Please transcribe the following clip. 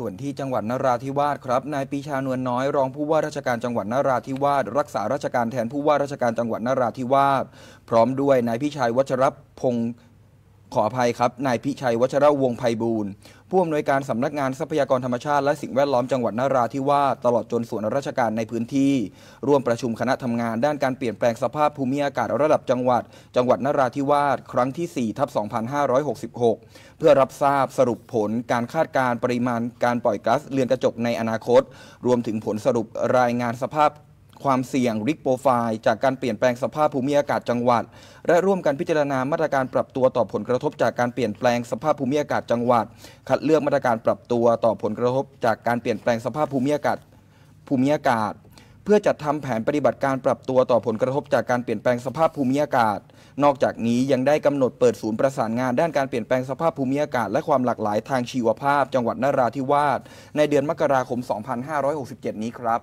ส่วนที่จังหวัดนราธิวาสครับ นายปีชานวลน้อยรองผู้ว่าราชการจังหวัดนราธิวาสรักษาราชการแทนผู้ว่าราชการจังหวัดนราธิวาสพร้อมด้วย นายพิชัยวัชรพงศ์ขออภัยครับ นายพิชัยวัชระวงไพบูลผู้อำนวยการสำนักงานทรัพยากรธรรมชาติและสิ่งแวดล้อมจังหวัดนาราธิวาสตลอดจนส่วนราชการในพื้นที่ร่วมประชุมคณะทำงานด้านการเปลี่ยนแปลงสภาพภูมิอากาศระดับจังหวัด จังหวัดนาราธิวาสครั้งที่4ทับ2566 เพื่อรับทราบสรุปผลการคาดการปริมาณ การปล่อยก๊าซเรือนกระจกในอนาคต รวมถึงผลสรุปรายงานสภาพความเสี่ยงริกโปรไฟล์จากการเปลี่ยนแปลงสภาพภูมิอากาศจังหวัด และร่วมกันพิจารณามาตรการปรับตัว ต่อผลกระทบจากการเปลี่ยนแปลงสภาพภูมิอากาศจังหวัดคัดเลือกมาตรการปรับตัวต่อผลกระทบจากการเปลี่ยนแปลงสภาพภูมิอากาศภูมิอากาศ เพื่อจัดทำแผนปฏิบัติการปรับตัวต่อผลกระทบจากการเปลี่ยนแปลงสภาพภูมิอากาศ นอกจากนี้ยังได้กำหนดเปิดศูนย์ประสานงานด้านการเปลี่ยนแปลงสภาพภูมิอากาศและความหลากหลายทางชีวภาพจังหวัดนราธิวาสในเดือนมกราคม 2567 นี้ครับ